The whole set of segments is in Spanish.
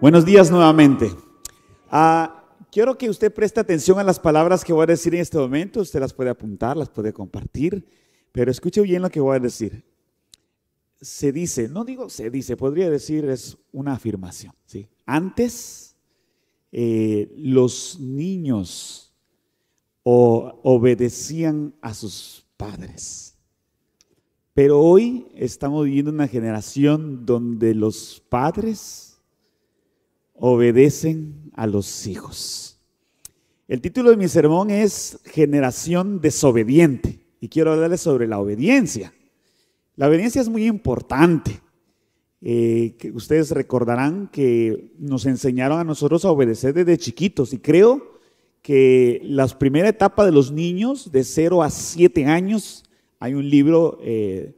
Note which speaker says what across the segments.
Speaker 1: Buenos días nuevamente. Ah, quiero que usted preste atención a las palabras que voy a decir en este momento. Usted las puede apuntar, las puede compartir, pero escuche bien lo que voy a decir. Se dice, no digo se dice, podría decir es una afirmación. ¿sí? Antes, eh, los niños obedecían a sus padres. Pero hoy estamos viviendo una generación donde los padres obedecen a los hijos. El título de mi sermón es Generación desobediente y quiero hablarles sobre la obediencia. La obediencia es muy importante. Eh, ustedes recordarán que nos enseñaron a nosotros a obedecer desde chiquitos y creo que la primera etapa de los niños de 0 a 7 años, hay un libro eh,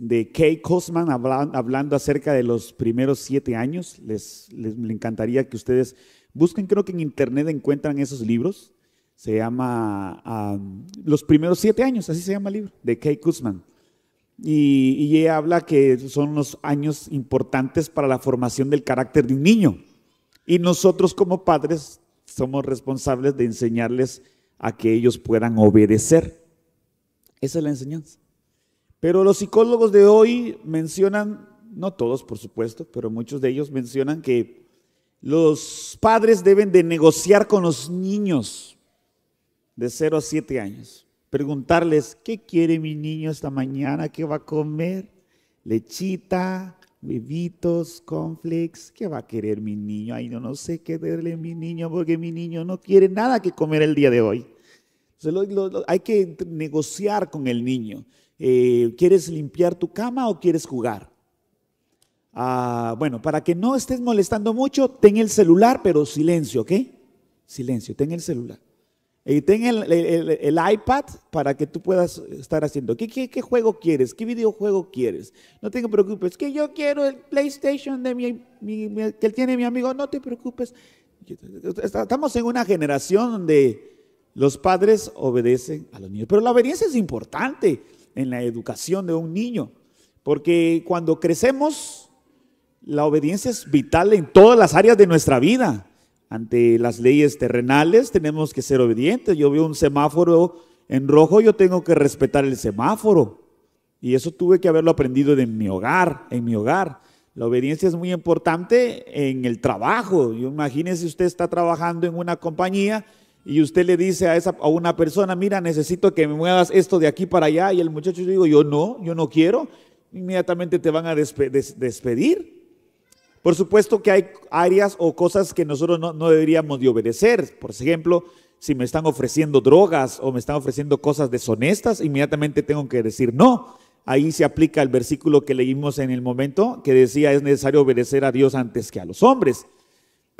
Speaker 1: de Kay Cosman hablando acerca de los primeros siete años. Les, les, encantaría que ustedes busquen, creo que en internet encuentran esos libros. Se llama Los primeros siete años, así se llama el libro, de Kay Kuzman. Y, y, ella habla que son los años importantes para la formación del carácter de un niño. Y nosotros como padres somos responsables de enseñarles a que ellos puedan obedecer. Esa es la enseñanza. Pero los psicólogos de hoy mencionan, no todos por supuesto, pero muchos de ellos mencionan que los padres deben de negociar con los niños de 0 a 7 años. Preguntarles, ¿qué quiere mi niño esta mañana? ¿Qué va a comer? Lechita, bebitos, conflicts. ¿Qué va a querer mi niño? Ay, no, no sé qué darle a mi niño porque mi niño no quiere nada que comer el día de hoy. hay que negociar con el niño. Eh, ¿quieres limpiar tu cama o quieres jugar? Ah, bueno, para que no estés molestando mucho, ten el celular, pero silencio, ¿ok? Silencio, ten el celular. Y eh, ten el, iPad para que tú puedas estar haciendo. ¿Qué, juego quieres? ¿Qué videojuego quieres? No te preocupes. Que yo quiero el PlayStation de mi, que tiene mi amigo. No te preocupes. Estamos en una generación donde los padres obedecen a los niños. Pero la obediencia es importante en la educación de un niño. Porque cuando crecemos, la obediencia es vital en todas las áreas de nuestra vida. Ante las leyes terrenales tenemos que ser obedientes. Yo veo un semáforo en rojo, yo tengo que respetar el semáforo. Y eso tuve que haberlo aprendido en mi hogar, en mi hogar. La obediencia es muy importante en el trabajo. Imagínese usted está trabajando en una compañía y usted le dice a, esa, a una persona, mira, necesito que me muevas esto de aquí para allá, y el muchacho digo, yo no, yo no quiero, inmediatamente te van a despedir. Por supuesto que hay áreas o cosas que nosotros no, no, deberíamos de obedecer. Por ejemplo, si me están ofreciendo drogas o me están ofreciendo cosas deshonestas, inmediatamente tengo que decir no. Ahí se aplica el versículo que leímos en el momento que decía es necesario obedecer a Dios antes que a los hombres.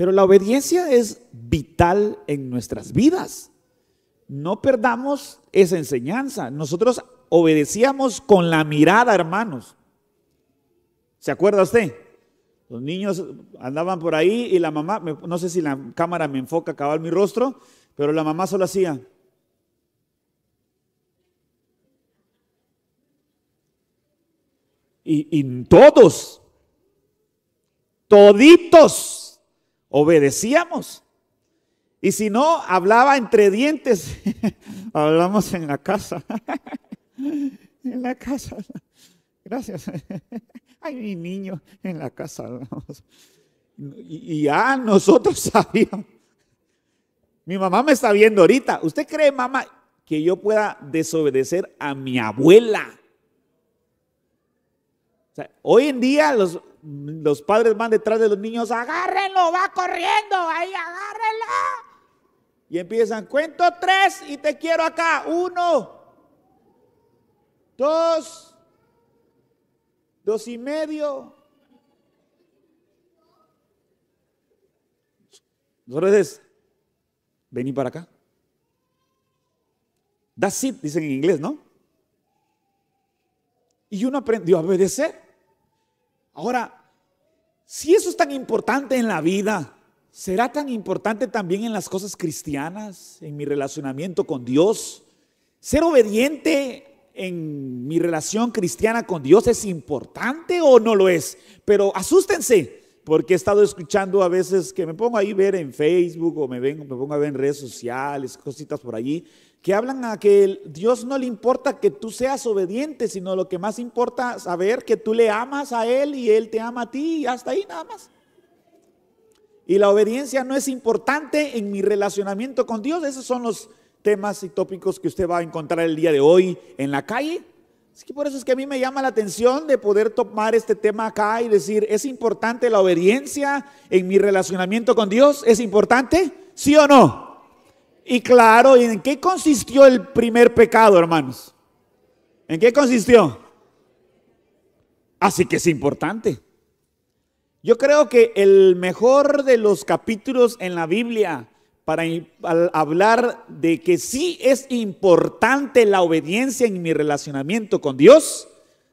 Speaker 1: Pero la obediencia es vital en nuestras vidas. No perdamos esa enseñanza. Nosotros obedecíamos con la mirada, hermanos. ¿Se acuerda usted? Los niños andaban por ahí y la mamá, no sé si la cámara me enfoca acaba mi rostro, pero la mamá solo hacía. Y, y todos, toditos obedecíamos. Y si no, hablaba entre dientes. Hablamos en la casa. en la casa. Gracias. Ay, mi niño, en la casa Y, ya nosotros sabíamos. Mi mamá me está viendo ahorita. ¿Usted cree, mamá, que yo pueda desobedecer a mi abuela? hoy en día los, los padres van detrás de los niños, agárrenlo, va corriendo, ahí agárrenlo. Y empiezan, cuento tres y te quiero acá. Uno, dos, dos y medio. Nosotros es, vení para acá. That's it, dicen en inglés, ¿no? Y uno aprendió a obedecer. Ahora, si eso es tan importante en la vida, ¿será tan importante también en las cosas cristianas, en mi relacionamiento con Dios? ¿Ser obediente en mi relación cristiana con Dios es importante o no lo es? Pero asústense, porque he estado escuchando a veces que me pongo ahí a ver en Facebook o me, vengo, me pongo a ver en redes sociales, cositas por allí, que hablan a que Dios no le importa que tú seas obediente, sino lo que más importa saber que tú le amas a Él y Él te ama a ti y hasta ahí nada más. Y la obediencia no es importante en mi relacionamiento con Dios. Esos son los temas y tópicos que usted va a encontrar el día de hoy en la calle. Es que por eso es que a mí me llama la atención de poder tomar este tema acá y decir, ¿es importante la obediencia en mi relacionamiento con Dios? ¿Es importante? ¿Sí o no? Y claro, ¿en qué consistió el primer pecado, hermanos? ¿En qué consistió? Así que es importante. Yo creo que el mejor de los capítulos en la Biblia para hablar de que sí es importante la obediencia en mi relacionamiento con Dios,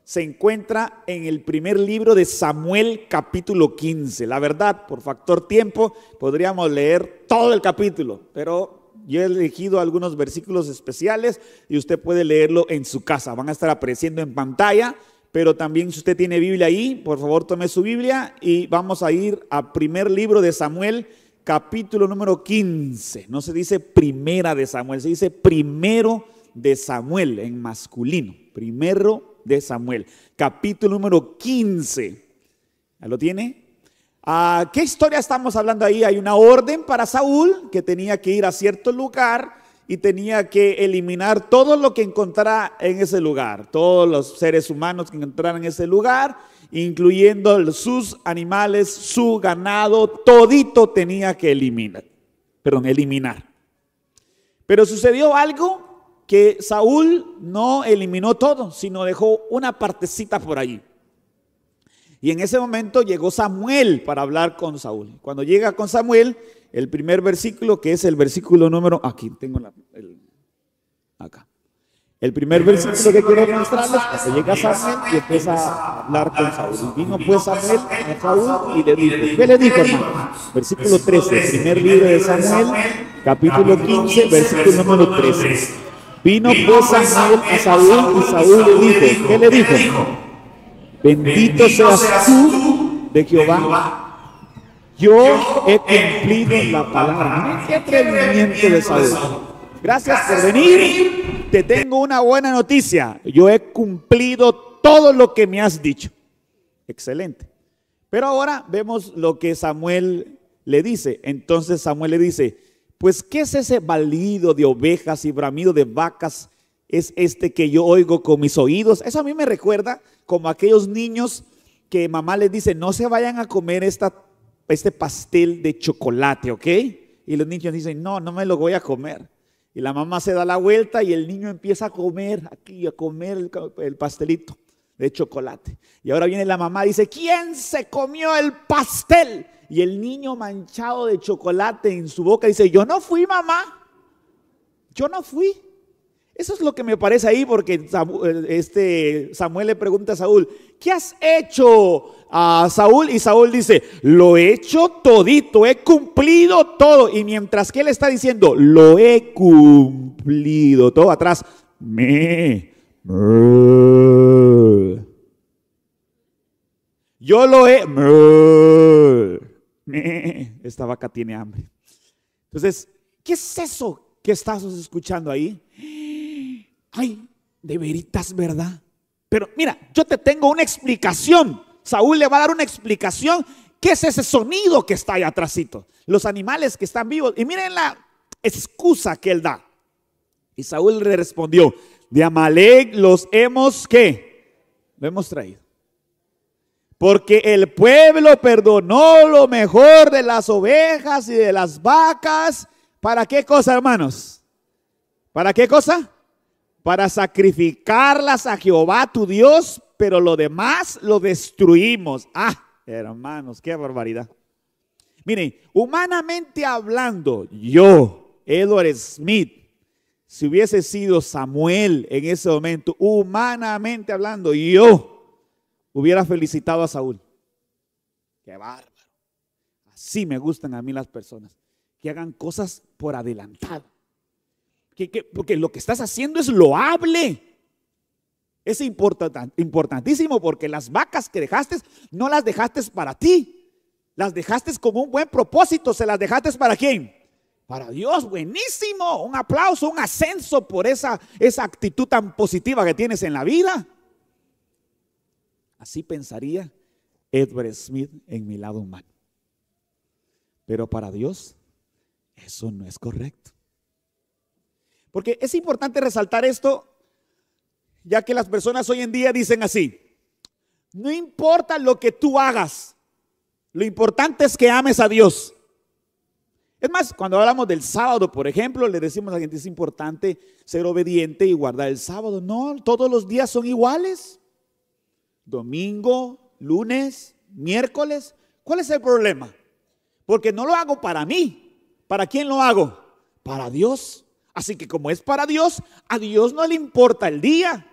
Speaker 1: se encuentra en el primer libro de Samuel capítulo 15. La verdad, por factor tiempo, podríamos leer todo el capítulo, pero yo he elegido algunos versículos especiales y usted puede leerlo en su casa. Van a estar apareciendo en pantalla, pero también si usted tiene Biblia ahí, por favor tome su Biblia y vamos a ir al primer libro de Samuel capítulo número 15. No se dice primera de Samuel, se dice primero de Samuel en masculino. Primero de Samuel, capítulo número 15. ¿Ya lo tiene? ¿A ah, ¿Qué historia estamos hablando ahí? Hay una orden para Saúl que tenía que ir a cierto lugar y tenía que eliminar todo lo que encontrara en ese lugar, todos los seres humanos que encontraran en ese lugar incluyendo sus animales, su ganado, todito tenía que eliminar, perdón, eliminar. Pero sucedió algo que Saúl no eliminó todo, sino dejó una partecita por allí. Y en ese momento llegó Samuel para hablar con Saúl. Cuando llega con Samuel, el primer versículo, que es el versículo número, aquí tengo la, el, acá. El primer versículo que quiero mostrarles, que llega Samuel y empieza a hablar con Saúl. vino pues Samuel a Saúl y le dijo, ¿qué le dijo hermano? Versículo 13, primer libro de Samuel, capítulo 15, versículo número 13. Vino pues Samuel a Saúl y Saúl le dijo, ¿qué le dijo? Bendito seas tú de Jehová. Yo he cumplido la palabra. Qué atrevimiento de Saúl. Gracias por venir tengo una buena noticia. Yo he cumplido todo lo que me has dicho. Excelente. Pero ahora vemos lo que Samuel le dice. Entonces Samuel le dice, pues ¿qué es ese balido de ovejas y bramido de vacas? Es este que yo oigo con mis oídos. Eso a mí me recuerda como aquellos niños que mamá les dice, no se vayan a comer esta, este pastel de chocolate, ¿ok? Y los niños dicen, no, no me lo voy a comer. Y la mamá se da la vuelta y el niño empieza a comer aquí, a comer el, pastelito de chocolate. Y ahora viene la mamá y dice, ¿quién se comió el pastel? Y el niño manchado de chocolate en su boca dice, yo no fui mamá, yo no fui. Eso es lo que me parece ahí porque este Samuel le pregunta a Saúl, ¿qué has hecho a Saúl? Y Saúl dice, lo he hecho todito, he cumplido todo. Y mientras que él está diciendo, lo he cumplido todo atrás, me... Yo lo he... esta vaca tiene hambre. Entonces, ¿qué es eso que estás escuchando ahí? Ay, de veritas, ¿verdad? Pero mira, yo te tengo una explicación. Saúl le va a dar una explicación. ¿Qué es ese sonido que está ahí atrásito? Los animales que están vivos. Y miren la excusa que él da. Y Saúl le respondió, de Amalek los hemos que, lo hemos traído. Porque el pueblo perdonó lo mejor de las ovejas y de las vacas. ¿Para qué cosa, hermanos? ¿Para qué cosa? para sacrificarlas a Jehová tu Dios, pero lo demás lo destruimos. Ah, hermanos, qué barbaridad. Miren, humanamente hablando, yo, Edward Smith, si hubiese sido Samuel en ese momento, humanamente hablando, yo hubiera felicitado a Saúl. Qué bárbaro. Así me gustan a mí las personas, que hagan cosas por adelantado porque lo que estás haciendo es loable. Es importantísimo porque las vacas que dejaste no las dejaste para ti. Las dejaste con un buen propósito. ¿Se las dejaste para quién? Para Dios, buenísimo. Un aplauso, un ascenso por esa, esa actitud tan positiva que tienes en la vida. Así pensaría Edward Smith en mi lado humano. Pero para Dios, eso no es correcto. Porque es importante resaltar esto, ya que las personas hoy en día dicen así, no importa lo que tú hagas, lo importante es que ames a Dios. Es más, cuando hablamos del sábado, por ejemplo, le decimos a la gente es importante ser obediente y guardar el sábado. No, todos los días son iguales. Domingo, lunes, miércoles. ¿Cuál es el problema? Porque no lo hago para mí. ¿Para quién lo hago? Para Dios. Así que como es para Dios, a Dios no le importa el día.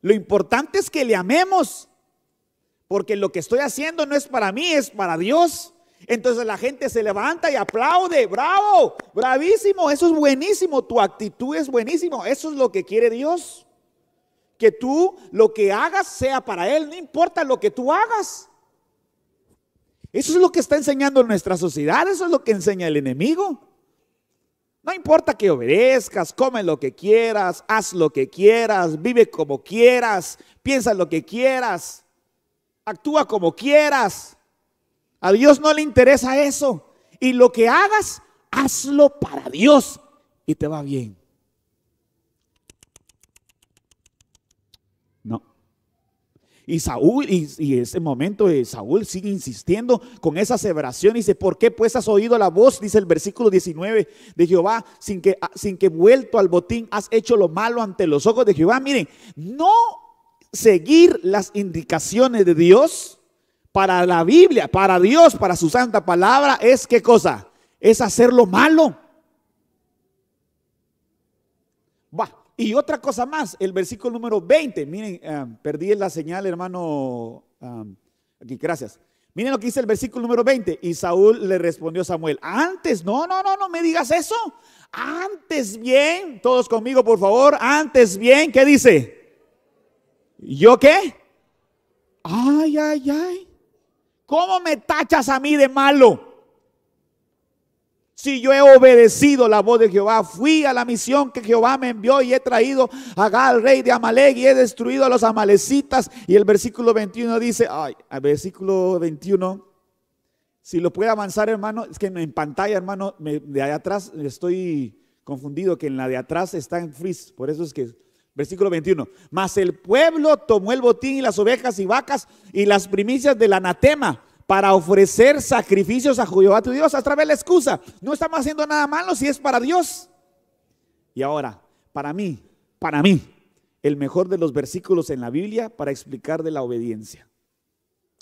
Speaker 1: Lo importante es que le amemos. Porque lo que estoy haciendo no es para mí, es para Dios. Entonces la gente se levanta y aplaude, bravo, bravísimo, eso es buenísimo, tu actitud es buenísimo, eso es lo que quiere Dios. Que tú lo que hagas sea para Él, no importa lo que tú hagas. Eso es lo que está enseñando nuestra sociedad, eso es lo que enseña el enemigo. No importa que obedezcas, come lo que quieras, haz lo que quieras, vive como quieras, piensa lo que quieras, actúa como quieras. A Dios no le interesa eso. Y lo que hagas, hazlo para Dios y te va bien. Y Saúl, y, ese momento Saúl sigue insistiendo con esa aseveración. Dice, ¿por qué pues has oído la voz? Dice el versículo 19 de Jehová, sin que, ah, sin que vuelto al botín has hecho lo malo ante los ojos de Jehová. Miren, no seguir las indicaciones de Dios para la Biblia, para Dios, para su santa palabra, es qué cosa? Es hacer lo malo. Va, y otra cosa más, el versículo número 20. Miren, ah, perdí la señal, hermano. Ah, aquí, gracias. Miren lo que dice el versículo número 20. Y Saúl le respondió a Samuel, antes, no, no, no, no me digas eso. Antes bien, todos conmigo, por favor, antes bien, ¿qué dice? ¿Yo qué? Ay, ay, ay. ¿Cómo me tachas a mí de malo? Si yo he obedecido la voz de Jehová, fui a la misión que Jehová me envió y he traído a Gal, rey de Amalek, y he destruido a los amalecitas. Y el versículo 21 dice, ay, el versículo 21, si lo puede avanzar, hermano, es que en pantalla, hermano, de allá atrás estoy confundido, que en la de atrás está en frizz, por eso es que Versículo 21. Mas el pueblo tomó el botín y las ovejas y vacas y las primicias del anatema para ofrecer sacrificios a Jehová tu Dios. a través de la excusa, no estamos haciendo nada malo si es para Dios. Y ahora, para mí, para mí, el mejor de los versículos en la Biblia para explicar de la obediencia.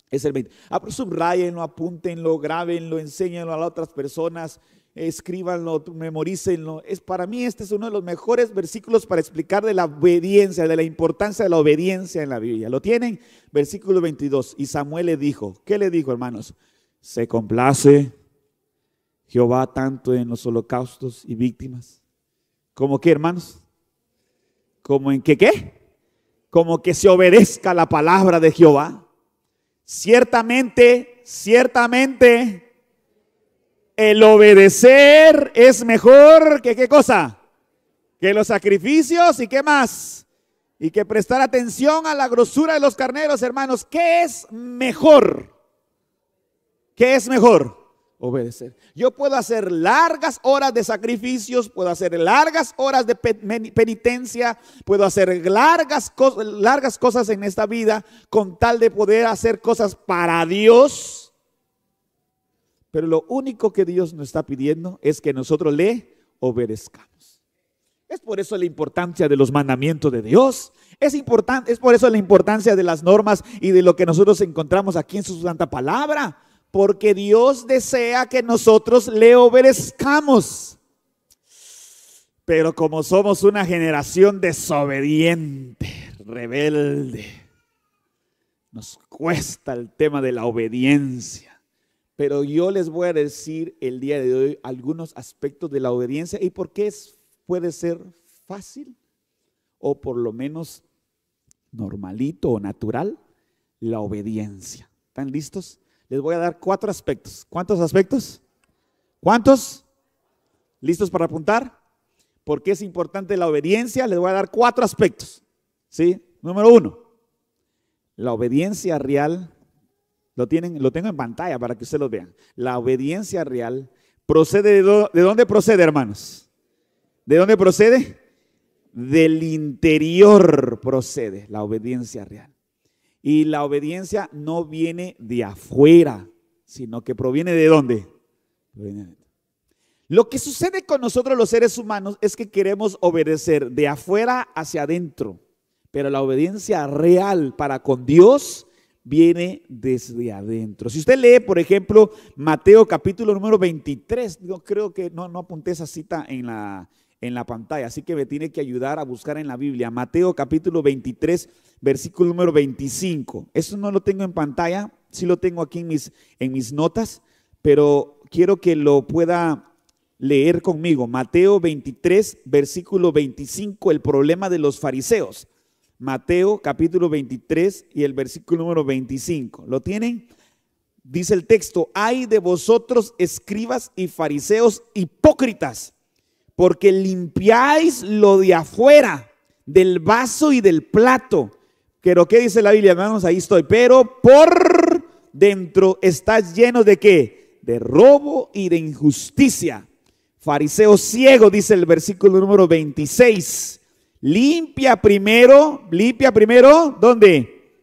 Speaker 1: Es el 20. Ah, subrayenlo, apúntenlo, grábenlo, enséñenlo a las otras personas escríbanlo, memorícenlo. Es, para mí este es uno de los mejores versículos para explicar de la obediencia, de la importancia de la obediencia en la Biblia. ¿Lo tienen? Versículo 22. Y Samuel le dijo, ¿qué le dijo hermanos? Se complace Jehová tanto en los holocaustos y víctimas. ¿Cómo que hermanos? ¿Como en qué qué? Como que se obedezca la palabra de Jehová. Ciertamente, ciertamente el obedecer es mejor que qué cosa? Que los sacrificios y qué más. Y que prestar atención a la grosura de los carneros, hermanos. ¿Qué es mejor? ¿Qué es mejor? Obedecer. Yo puedo hacer largas horas de sacrificios, puedo hacer largas horas de penitencia, puedo hacer largas, largas cosas en esta vida con tal de poder hacer cosas para Dios pero lo único que Dios nos está pidiendo es que nosotros le obedezcamos. Es por eso la importancia de los mandamientos de Dios. Es, importante, es por eso la importancia de las normas y de lo que nosotros encontramos aquí en su santa palabra. Porque Dios desea que nosotros le obedezcamos. Pero como somos una generación desobediente, rebelde, nos cuesta el tema de la obediencia. Pero yo les voy a decir el día de hoy algunos aspectos de la obediencia y por qué puede ser fácil o por lo menos normalito o natural la obediencia. ¿Están listos? Les voy a dar cuatro aspectos. ¿Cuántos aspectos? ¿Cuántos? ¿Listos para apuntar? ¿Por qué es importante la obediencia? Les voy a dar cuatro aspectos. ¿Sí? Número uno, la obediencia real lo, tienen, lo tengo en pantalla para que ustedes lo vean. La obediencia real procede de, de dónde procede, hermanos. ¿De dónde procede? Del interior procede la obediencia real. Y la obediencia no viene de afuera, sino que proviene de dónde? Lo que sucede con nosotros los seres humanos es que queremos obedecer de afuera hacia adentro, pero la obediencia real para con Dios viene desde adentro. Si usted lee, por ejemplo, Mateo capítulo número 23, yo creo que no, no apunté esa cita en la, en la pantalla, así que me tiene que ayudar a buscar en la Biblia. Mateo capítulo 23, versículo número 25. Eso no lo tengo en pantalla, sí lo tengo aquí en mis, en mis notas, pero quiero que lo pueda leer conmigo. Mateo 23, versículo 25, el problema de los fariseos. Mateo capítulo 23 y el versículo número 25. ¿Lo tienen? Dice el texto, hay de vosotros escribas y fariseos hipócritas, porque limpiáis lo de afuera, del vaso y del plato. Pero ¿qué dice la Biblia, hermanos? Ahí estoy. Pero por dentro estás lleno de qué? De robo y de injusticia. Fariseo ciego, dice el versículo número 26. Limpia primero, limpia primero, ¿dónde?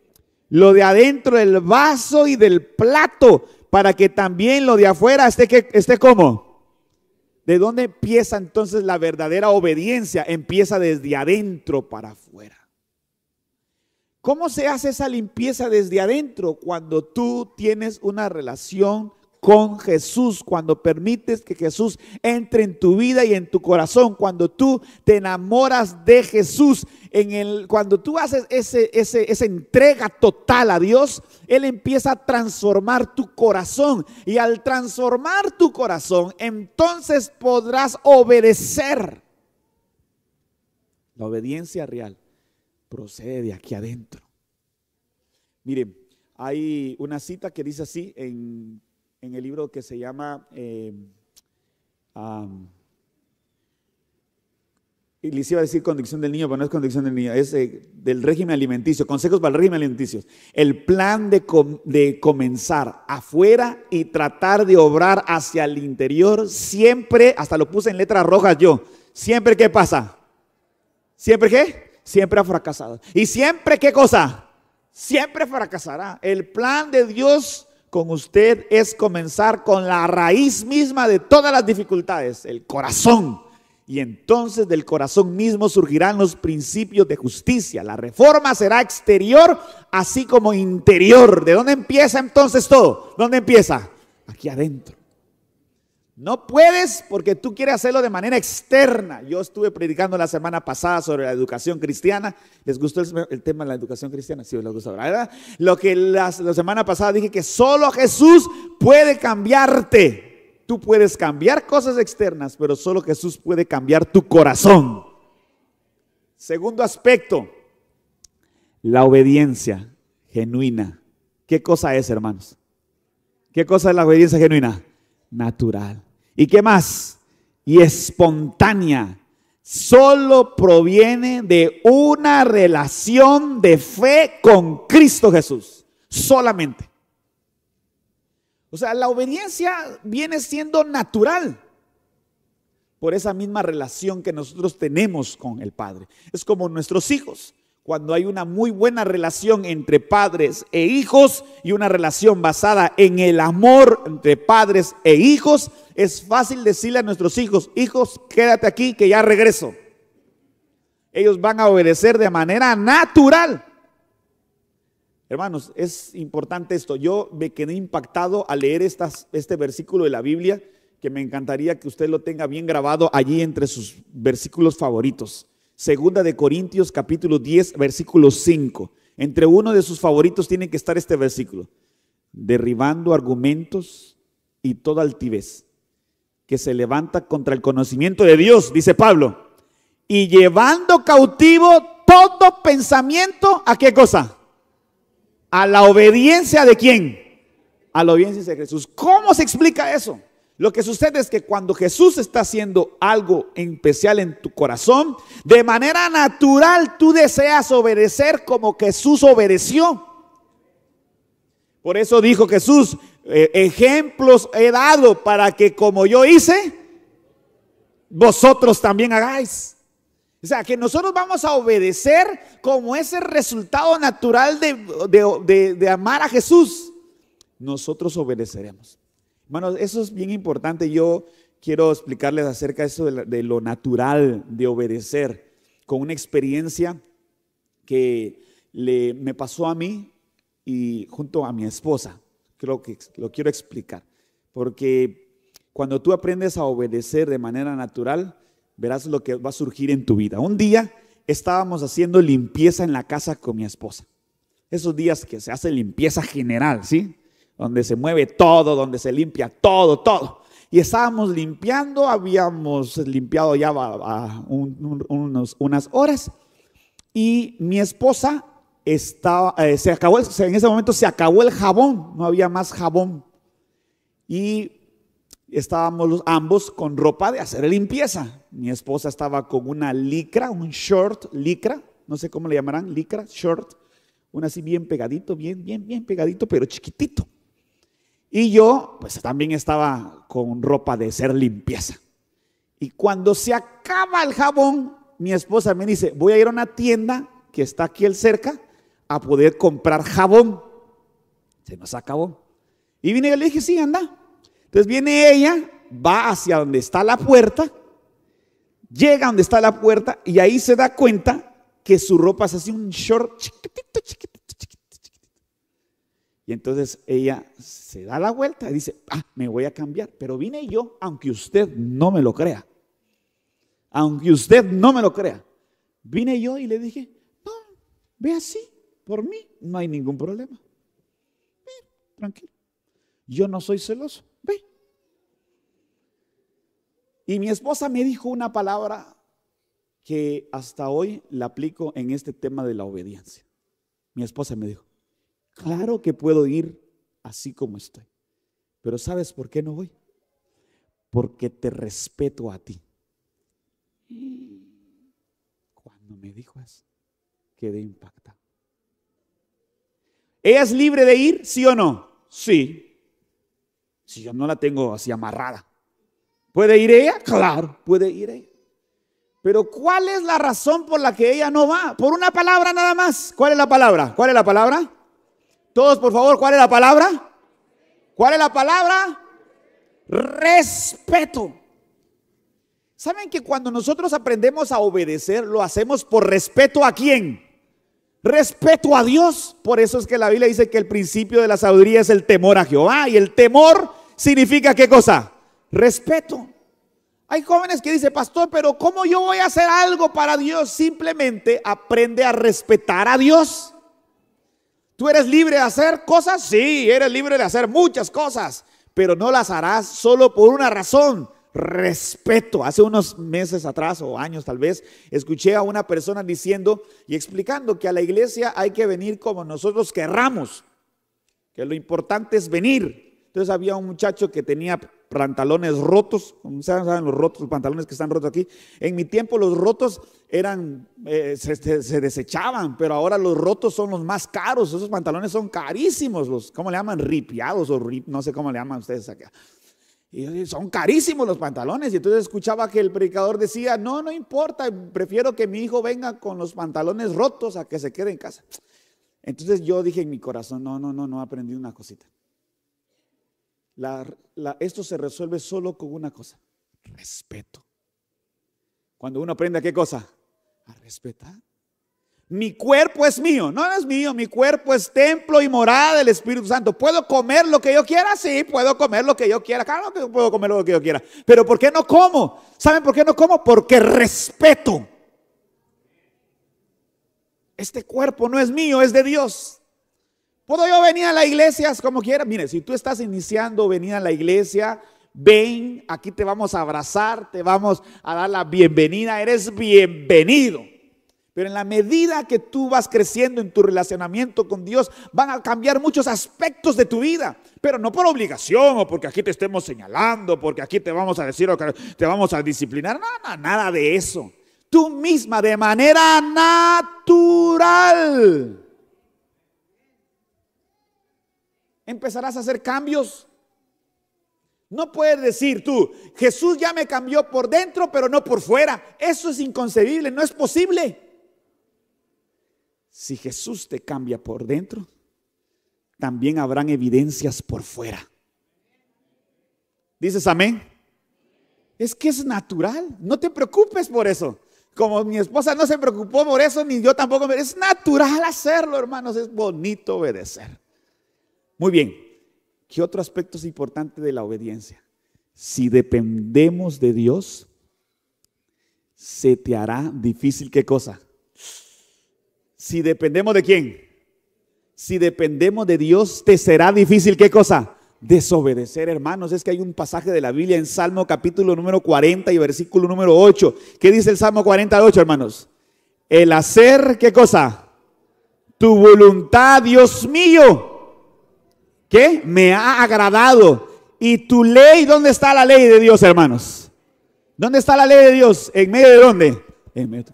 Speaker 1: Lo de adentro del vaso y del plato, para que también lo de afuera esté, esté como. ¿De dónde empieza entonces la verdadera obediencia? Empieza desde adentro para afuera. ¿Cómo se hace esa limpieza desde adentro cuando tú tienes una relación con Jesús, cuando permites que Jesús entre en tu vida y en tu corazón, cuando tú te enamoras de Jesús, en el, cuando tú haces ese, esa entrega total a Dios, Él empieza a transformar tu corazón. Y al transformar tu corazón, entonces podrás obedecer. La obediencia real procede de aquí adentro. Miren, hay una cita que dice así en en el libro que se llama eh, y les iba a decir condición del niño, pero no es condición del niño, es eh, del régimen alimenticio, consejos para el régimen alimenticio. El plan de, de comenzar afuera y tratar de obrar hacia el interior, siempre, hasta lo puse en letras rojas yo, siempre qué pasa, siempre qué, siempre ha fracasado. ¿Y siempre qué cosa? Siempre fracasará. El plan de Dios con usted es comenzar con la raíz misma de todas las dificultades, el corazón. Y entonces del corazón mismo surgirán los principios de justicia. La reforma será exterior así como interior. ¿De dónde empieza entonces todo? ¿Dónde empieza? Aquí adentro. No puedes porque tú quieres hacerlo de manera externa. Yo estuve predicando la semana pasada sobre la educación cristiana. ¿Les gustó el, tema de la educación cristiana? Sí, les gustó, ¿verdad? Lo que la, la semana pasada dije que solo Jesús puede cambiarte. Tú puedes cambiar cosas externas, pero solo Jesús puede cambiar tu corazón. Segundo aspecto, la obediencia genuina. ¿Qué cosa es, hermanos? ¿Qué cosa es la obediencia genuina? Natural. ¿Y qué más? Y espontánea. Solo proviene de una relación de fe con Cristo Jesús. Solamente. O sea, la obediencia viene siendo natural por esa misma relación que nosotros tenemos con el Padre. Es como nuestros hijos cuando hay una muy buena relación entre padres e hijos y una relación basada en el amor entre padres e hijos, es fácil decirle a nuestros hijos, hijos, quédate aquí que ya regreso. Ellos van a obedecer de manera natural. Hermanos, es importante esto. Yo me quedé impactado al leer este versículo de la Biblia, que me encantaría que usted lo tenga bien grabado allí entre sus versículos favoritos. Segunda de Corintios capítulo 10, versículo 5. Entre uno de sus favoritos tiene que estar este versículo. Derribando argumentos y toda altivez que se levanta contra el conocimiento de Dios, dice Pablo. Y llevando cautivo todo pensamiento a qué cosa? A la obediencia de quién? A la obediencia de Jesús. ¿Cómo se explica eso? Lo que sucede es que cuando Jesús está haciendo algo especial en tu corazón, de manera natural tú deseas obedecer como Jesús obedeció. Por eso dijo Jesús, eh, ejemplos he dado para que como yo hice, vosotros también hagáis. O sea, que nosotros vamos a obedecer como ese resultado natural de, de amar a Jesús. Nosotros obedeceremos. Hermanos, eso es bien importante. Yo quiero explicarles acerca de eso de lo natural de obedecer, con una experiencia que le, me pasó a mí y junto a mi esposa. Creo que lo quiero explicar. Porque cuando tú aprendes a obedecer de manera natural, verás lo que va a surgir en tu vida. Un día estábamos haciendo limpieza en la casa con mi esposa. Esos días que se hace limpieza general, ¿sí? donde se mueve todo, donde se limpia todo, todo. Y estábamos limpiando, habíamos limpiado ya unas horas y mi esposa estaba, eh, se acabó, en ese momento se acabó el jabón, no había más jabón. Y estábamos ambos con ropa de hacer limpieza. Mi esposa estaba con una licra, un short licra, no sé cómo le llamarán, licra, short, una así bien pegadito, bien, bien, bien pegadito, pero chiquitito. Y yo, pues también estaba con ropa de ser limpieza. Y cuando se acaba el jabón, mi esposa me dice, voy a ir a una tienda que está aquí cerca a poder comprar jabón. Se nos acabó. Y vine y le dije, sí, anda. Entonces viene ella, va hacia donde está la puerta, llega donde está la puerta y ahí se da cuenta que su ropa es así un short chiquitito, chiquitito y entonces ella se da la vuelta y dice, ah, me voy a cambiar, pero vine yo, aunque usted no me lo crea, aunque usted no me lo crea, vine yo y le dije, ve así, por mí no hay ningún problema. Ve, tranquilo, yo no soy celoso, ve. Y mi esposa me dijo una palabra que hasta hoy la aplico en este tema de la obediencia. Mi esposa me dijo, Claro que puedo ir así como estoy. Pero ¿sabes por qué no voy? Porque te respeto a ti. Cuando me dijo eso, quedé impactado. ¿Ella es libre de ir? ¿Sí o no? Sí. Si yo no la tengo así amarrada. ¿Puede ir ella? Claro, puede ir ella. Pero ¿cuál es la razón por la que ella no va? Por una palabra nada más. ¿Cuál es la palabra? ¿Cuál es la palabra? Todos, por favor, ¿cuál es la palabra? ¿Cuál es la palabra? Respeto. ¿Saben que cuando nosotros aprendemos a obedecer, lo hacemos por respeto a quién? Respeto a Dios. Por eso es que la Biblia dice que el principio de la sabiduría es el temor a Jehová. Y el temor significa qué cosa? Respeto. Hay jóvenes que dicen, pastor, pero ¿cómo yo voy a hacer algo para Dios? Simplemente aprende a respetar a Dios. ¿Tú eres libre de hacer cosas? Sí, eres libre de hacer muchas cosas, pero no las harás solo por una razón, respeto. Hace unos meses atrás o años tal vez, escuché a una persona diciendo y explicando que a la iglesia hay que venir como nosotros querramos, que lo importante es venir, entonces había un muchacho que tenía pantalones rotos, saben los rotos, los pantalones que están rotos aquí. En mi tiempo los rotos eran, eh, se, desechaban, pero ahora los rotos son los más caros, esos pantalones son carísimos, los, ¿cómo le llaman? Ripiados o rip, no sé cómo le llaman ustedes acá. Y son carísimos los pantalones. Y entonces escuchaba que el predicador decía, no, no importa, prefiero que mi hijo venga con los pantalones rotos a que se quede en casa. Entonces yo dije en mi corazón, no, no, no, no aprendí una cosita. La, esto se resuelve solo con una cosa, respeto. Cuando uno aprende a qué cosa? A respetar. Mi cuerpo es mío, no, no es mío, mi cuerpo es templo y morada del Espíritu Santo. ¿Puedo comer lo que yo quiera? Sí, puedo comer lo que yo quiera. Claro que puedo comer lo que yo quiera. Pero ¿por qué no como? ¿Saben por qué no como? Porque respeto. Este cuerpo no es mío, es de Dios. ¿Puedo yo venir a la iglesia como quiera? Mire, si tú estás iniciando venir a la iglesia, ven, aquí te vamos a abrazar, te vamos a dar la bienvenida, eres bienvenido. Pero en la medida que tú vas creciendo en tu relacionamiento con Dios, van a cambiar muchos aspectos de tu vida. Pero no por obligación o porque aquí te estemos señalando, porque aquí te vamos a decir o que te vamos a disciplinar. Nada, nada de eso. Tú misma, de manera natural, empezarás a hacer cambios. No puedes decir tú, Jesús ya me cambió por dentro, pero no por fuera. Eso es inconcebible, no es posible. Si Jesús te cambia por dentro, también habrán evidencias por fuera. ¿Dices amén? Es que es natural, no te preocupes por eso. Como mi esposa no se preocupó por eso, ni yo tampoco. Es natural hacerlo, hermanos, es bonito obedecer. Muy bien, ¿qué otro aspecto es importante de la obediencia? Si dependemos de Dios, se te hará difícil qué cosa. Si dependemos de quién? Si dependemos de Dios, te será difícil qué cosa? Desobedecer, hermanos. Es que hay un pasaje de la Biblia en Salmo capítulo número 40 y versículo número 8. ¿Qué dice el Salmo 48, hermanos? El hacer qué cosa? Tu voluntad, Dios mío, ¿Qué? Me ha agradado. ¿Y tu ley? ¿Dónde está la ley de Dios, hermanos? ¿Dónde está la ley de Dios? ¿En medio de dónde? En medio.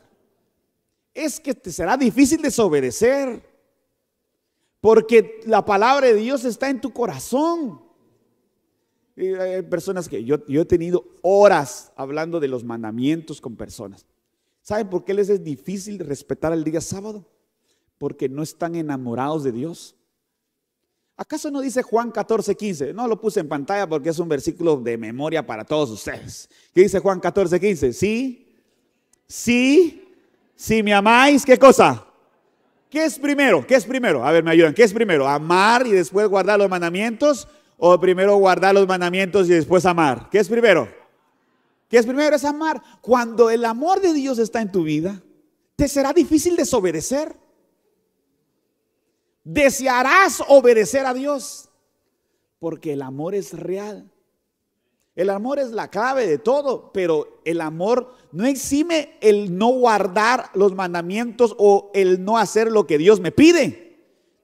Speaker 1: Es que te será difícil desobedecer. Porque la palabra de Dios está en tu corazón. hay personas que yo, yo he tenido horas hablando de los mandamientos con personas. ¿Saben por qué les es difícil respetar el día sábado? Porque no están enamorados de Dios. ¿Acaso no dice Juan 14, 15? No lo puse en pantalla porque es un versículo de memoria para todos ustedes. ¿Qué dice Juan 14, 15? Sí, sí, si me amáis, ¿qué cosa? ¿Qué es primero? ¿Qué es primero? A ver, me ayudan. ¿Qué es primero? ¿Amar y después guardar los mandamientos? ¿O primero guardar los mandamientos y después amar? ¿Qué es primero? ¿Qué es primero? Es amar. Cuando el amor de Dios está en tu vida, te será difícil desobedecer. Desearás obedecer a Dios porque el amor es real. El amor es la clave de todo, pero el amor no exime el no guardar los mandamientos o el no hacer lo que Dios me pide.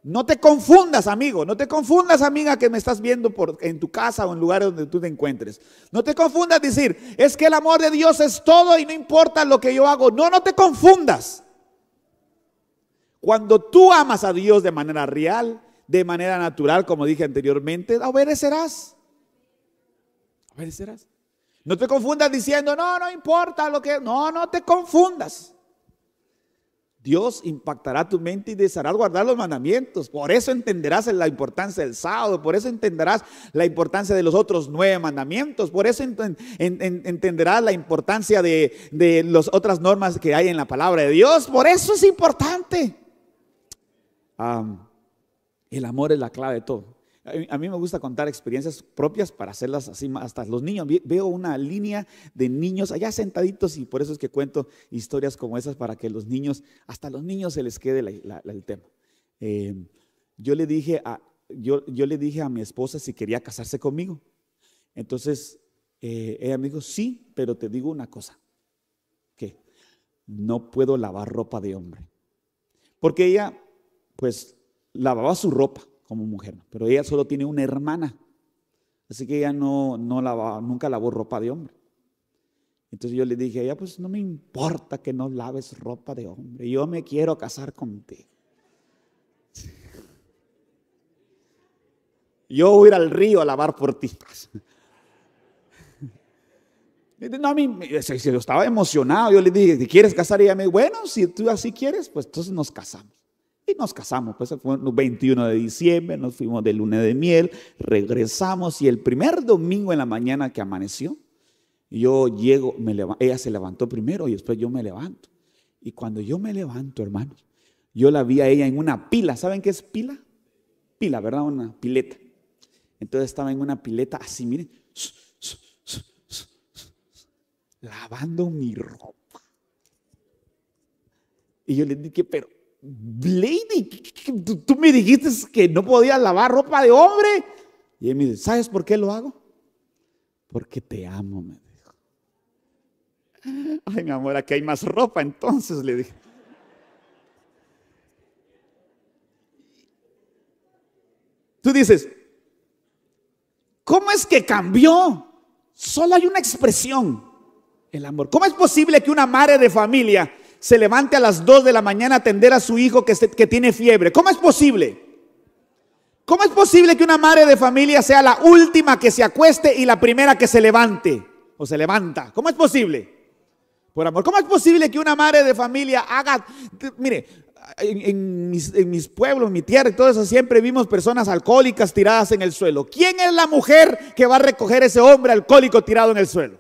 Speaker 1: No te confundas, amigo, no te confundas, amiga, que me estás viendo por, en tu casa o en lugares donde tú te encuentres. No te confundas decir, es que el amor de Dios es todo y no importa lo que yo hago. No, no te confundas. Cuando tú amas a Dios de manera real, de manera natural, como dije anteriormente, obedecerás. Obedecerás. No te confundas diciendo, no, no importa lo que... No, no te confundas. Dios impactará tu mente y desearás guardar los mandamientos. Por eso entenderás la importancia del sábado, por eso entenderás la importancia de los otros nueve mandamientos, por eso entenderás la importancia de, de las otras normas que hay en la palabra de Dios. Por eso es importante el amor es la clave de todo. A mí me gusta contar experiencias propias para hacerlas así hasta los niños. Veo una línea de niños allá sentaditos y por eso es que cuento historias como esas para que los niños, hasta los niños se les quede el tema. Em, yo, le dije a, yo, yo, le dije a mi esposa si quería casarse conmigo. Entonces eh, ella me dijo, sí, pero te digo una cosa, que no puedo lavar ropa de hombre. Porque ella pues lavaba su ropa como mujer, pero ella solo tiene una hermana, así que ella no, no nunca lavó ropa de hombre. Entonces yo le dije a ella, pues no me importa que no laves ropa de hombre, yo me quiero casar contigo. Yo voy a ir al río a lavar por ti. No, a se, yo estaba emocionado. Yo le dije, ¿quieres casar? Y ella me dijo, bueno, si tú así quieres, pues entonces nos casamos. Y nos casamos, pues fue el 21 de diciembre, nos fuimos de luna de miel, regresamos y el primer domingo en la mañana que amaneció, yo llego, me ella se levantó primero y después yo me levanto. Y cuando yo me levanto, hermano yo la vi a ella en una pila, ¿saben qué es pila? Pila, ¿verdad? Una pileta. Entonces estaba en una pileta así, miren, lavando mi ropa. Y yo le dije, pero Lady, tú me dijiste que no podía lavar ropa de hombre. Y él me dice, ¿sabes por qué lo hago? Porque te amo, me dijo. Ay, mi amor, aquí hay más ropa entonces, le dije. Tú dices, ¿cómo es que cambió? Solo hay una expresión, el amor. ¿Cómo es posible que una madre de familia se levante a las 2 de la mañana a atender a su hijo que, tiene fiebre. ¿Cómo es posible? ¿Cómo es posible que una madre de familia sea la última que se acueste y la primera que se levante o se levanta? ¿Cómo es posible? Por amor, ¿cómo es posible que una madre de familia haga, mire, en, mis, en, mis, pueblos, en mi tierra y todo eso, siempre vimos personas alcohólicas tiradas en el suelo. ¿Quién es la mujer que va a recoger ese hombre alcohólico tirado en el suelo?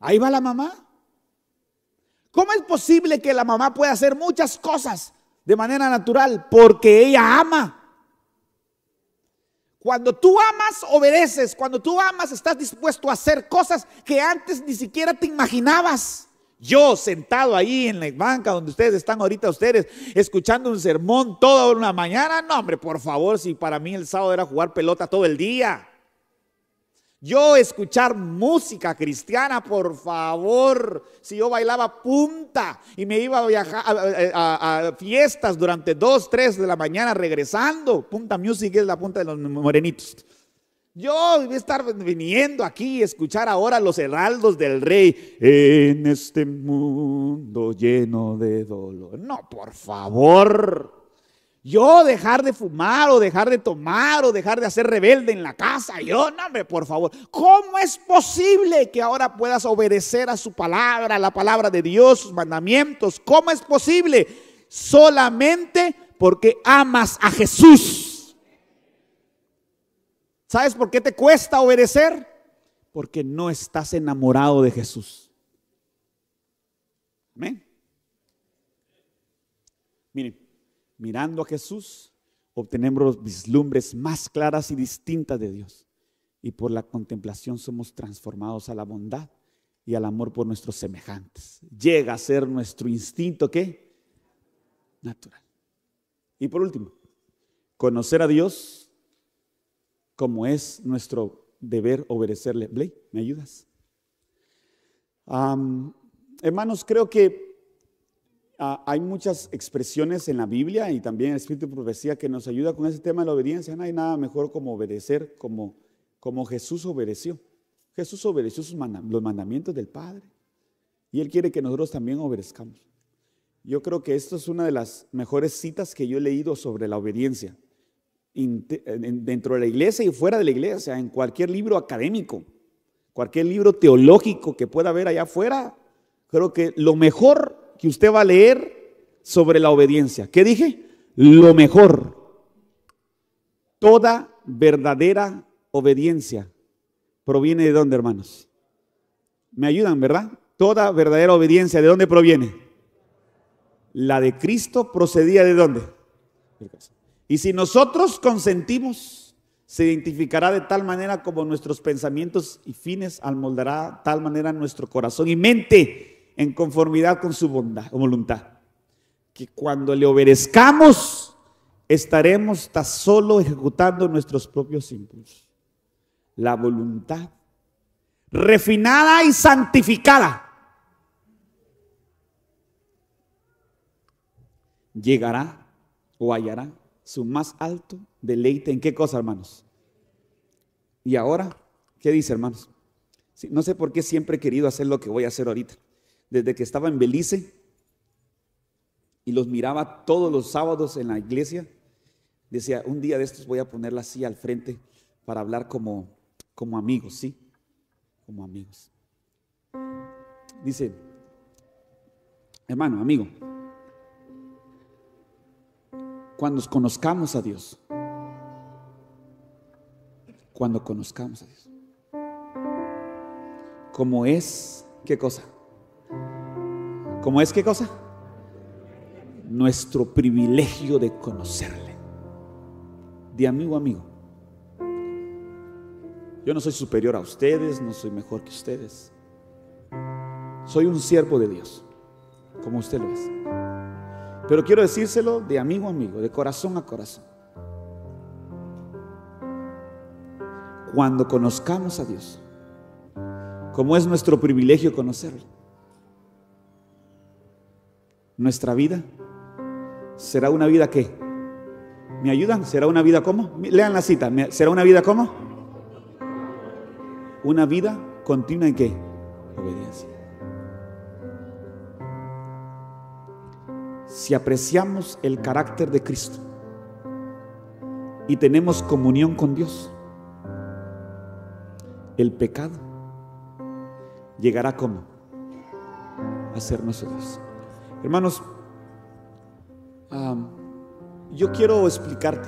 Speaker 1: Ahí va la mamá. ¿Cómo es posible que la mamá pueda hacer muchas cosas de manera natural? Porque ella ama. Cuando tú amas, obedeces. Cuando tú amas, estás dispuesto a hacer cosas que antes ni siquiera te imaginabas. Yo sentado ahí en la banca donde ustedes están ahorita, ustedes escuchando un sermón toda una mañana. No, hombre, por favor, si para mí el sábado era jugar pelota todo el día. Yo escuchar música cristiana, por favor. Si yo bailaba punta y me iba a viajar a, fiestas durante dos, tres de la mañana regresando, punta music es la punta de los morenitos. Yo voy a estar viniendo aquí y escuchar ahora los heraldos del rey en este mundo lleno de dolor. No, por favor. Yo dejar de fumar o dejar de tomar o dejar de hacer rebelde en la casa. Yo, no, por favor. ¿Cómo es posible que ahora puedas obedecer a su palabra, a la palabra de Dios, sus mandamientos? ¿Cómo es posible? Solamente porque amas a Jesús. ¿Sabes por qué te cuesta obedecer? Porque no estás enamorado de Jesús. Amén. mirando a Jesús, obtenemos vislumbres más claras y distintas de Dios. Y por la contemplación somos transformados a la bondad y al amor por nuestros semejantes. Llega a ser nuestro instinto ¿Qué? natural. Y por último, conocer a Dios como es nuestro deber obedecerle. Blake, ¿me ayudas? hermanos, creo que Ah, hay muchas expresiones en la Biblia y también en el Espíritu de Profecía que nos ayuda con ese tema de la obediencia. No hay nada mejor como obedecer como, como Jesús obedeció. Jesús obedeció los mandamientos del Padre y Él quiere que nosotros también obedezcamos. Yo creo que esto es una de las mejores citas que yo he leído sobre la obediencia dentro de la iglesia y fuera de la iglesia, en cualquier libro académico, cualquier libro teológico que pueda haber allá afuera, creo que lo mejor que usted va a leer sobre la obediencia. ¿Qué dije? Lo mejor. Toda verdadera obediencia proviene de dónde, hermanos? Me ayudan, ¿verdad? Toda verdadera obediencia, ¿de dónde proviene? La de Cristo procedía de dónde? Y si nosotros consentimos, se identificará de tal manera como nuestros pensamientos y fines almoldará tal manera nuestro corazón y mente en conformidad con su bondad, o voluntad. Que cuando le obedezcamos, estaremos tan solo ejecutando nuestros propios impulsos. La voluntad refinada y santificada llegará o hallará su más alto deleite. ¿En qué cosa, hermanos? Y ahora, ¿qué dice, hermanos? No sé por qué siempre he querido hacer lo que voy a hacer ahorita desde que estaba en Belice y los miraba todos los sábados en la iglesia, decía, un día de estos voy a ponerla así al frente para hablar como, como amigos, ¿sí? Como amigos. Dice, hermano, amigo, cuando conozcamos a Dios, cuando conozcamos a Dios, como es, ¿qué cosa? ¿Cómo es qué cosa? Nuestro privilegio de conocerle. De amigo a amigo. Yo no soy superior a ustedes, no soy mejor que ustedes. Soy un siervo de Dios, como usted lo es. Pero quiero decírselo de amigo a amigo, de corazón a corazón. Cuando conozcamos a Dios, como es nuestro privilegio conocerlo, nuestra vida será una vida que, ¿me ayudan? ¿Será una vida como? Lean la cita, ¿será una vida como? Una vida continua en qué? Obediencia. Si apreciamos el carácter de Cristo y tenemos comunión con Dios, el pecado llegará como a ser nosotros. Hermanos, yo quiero explicarte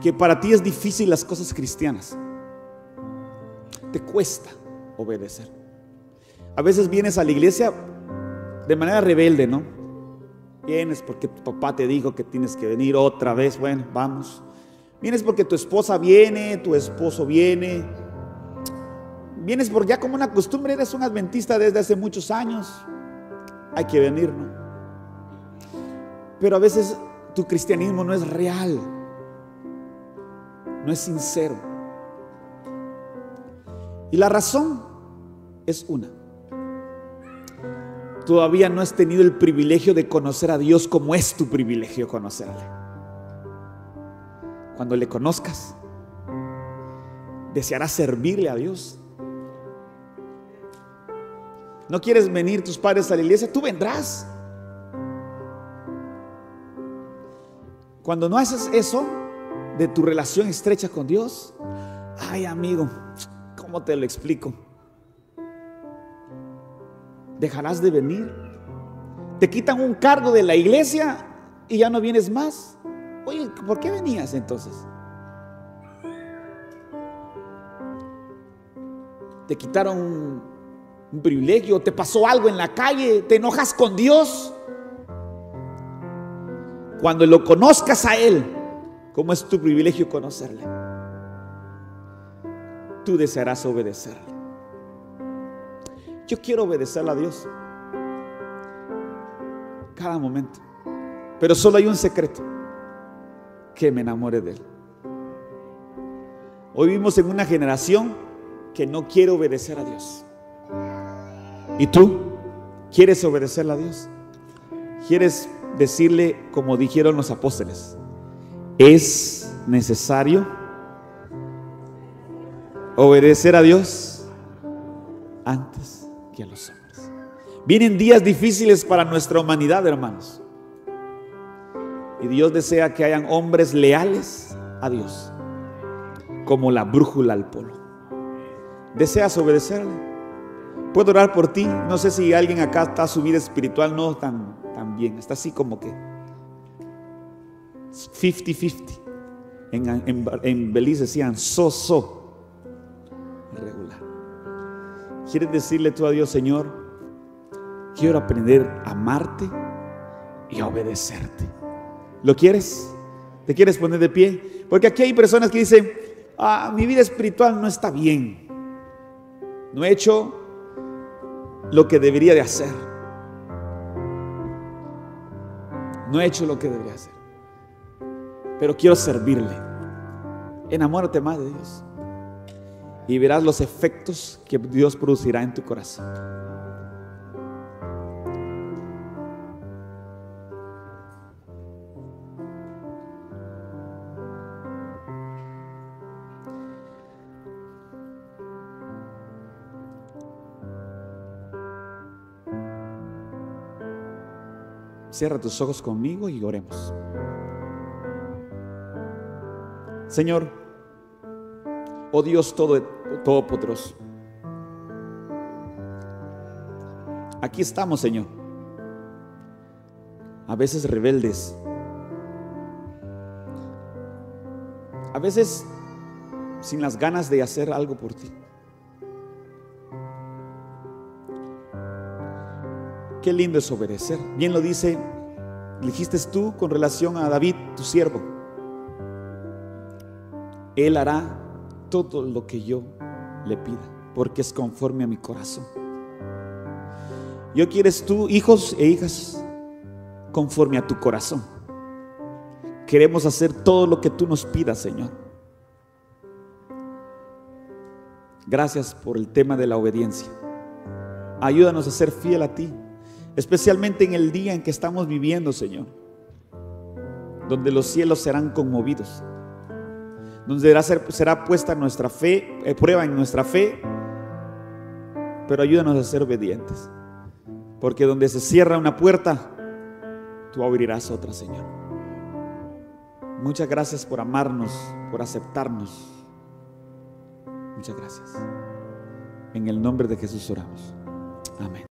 Speaker 1: que para ti es difícil las cosas cristianas. Te cuesta obedecer. A veces vienes a la iglesia de manera rebelde, ¿no? Vienes porque tu papá te dijo que tienes que venir otra vez, bueno, vamos. Vienes porque tu esposa viene, tu esposo viene. Vienes porque ya como una costumbre eres un adventista desde hace muchos años hay que venir, ¿no? Pero a veces tu cristianismo no es real, no es sincero. Y la razón es una. Todavía no has tenido el privilegio de conocer a Dios como es tu privilegio conocerle. Cuando le conozcas, desearás servirle a Dios, no quieres venir tus padres a la iglesia, tú vendrás. Cuando no haces eso de tu relación estrecha con Dios, ay amigo, ¿cómo te lo explico? ¿Dejarás de venir? ¿Te quitan un cargo de la iglesia y ya no vienes más? Oye, ¿por qué venías entonces? Te quitaron un privilegio, te pasó algo en la calle, te enojas con Dios. Cuando lo conozcas a Él, como es tu privilegio conocerle, tú desearás obedecerle. Yo quiero obedecerle a Dios cada momento, pero solo hay un secreto, que me enamore de Él. Hoy vivimos en una generación que no quiere obedecer a Dios. ¿Y tú? ¿Quieres obedecerle a Dios? ¿Quieres decirle como dijeron los apóstoles? ¿Es necesario obedecer a Dios antes que a los hombres? Vienen días difíciles para nuestra humanidad, hermanos. Y Dios desea que hayan hombres leales a Dios, como la brújula al polo. ¿Deseas obedecerle? Puedo orar por ti. No sé si alguien acá está su vida espiritual no tan, tan bien. Está así como que 50-50. En, en, Belice decían so-so. Regular. ¿Quieres decirle tú a Dios, Señor? Quiero aprender a amarte y a obedecerte. ¿Lo quieres? ¿Te quieres poner de pie? Porque aquí hay personas que dicen, ah, mi vida espiritual no está bien. No he hecho lo que debería de hacer. No he hecho lo que debería hacer, pero quiero servirle. Enamórate más de Dios y verás los efectos que Dios producirá en tu corazón. Cierra tus ojos conmigo y oremos. Señor, oh Dios todo, todopoderoso, aquí estamos, Señor. A veces rebeldes, a veces sin las ganas de hacer algo por ti. qué lindo es obedecer. Bien lo dice, dijiste tú con relación a David, tu siervo. Él hará todo lo que yo le pida, porque es conforme a mi corazón. Yo quieres tú, hijos e hijas, conforme a tu corazón. Queremos hacer todo lo que tú nos pidas, Señor. Gracias por el tema de la obediencia. Ayúdanos a ser fiel a ti especialmente en el día en que estamos viviendo, Señor, donde los cielos serán conmovidos, donde será, puesta nuestra fe, eh, prueba en nuestra fe, pero ayúdanos a ser obedientes, porque donde se cierra una puerta, tú abrirás otra, Señor. Muchas gracias por amarnos, por aceptarnos. Muchas gracias. En el nombre de Jesús oramos. Amén.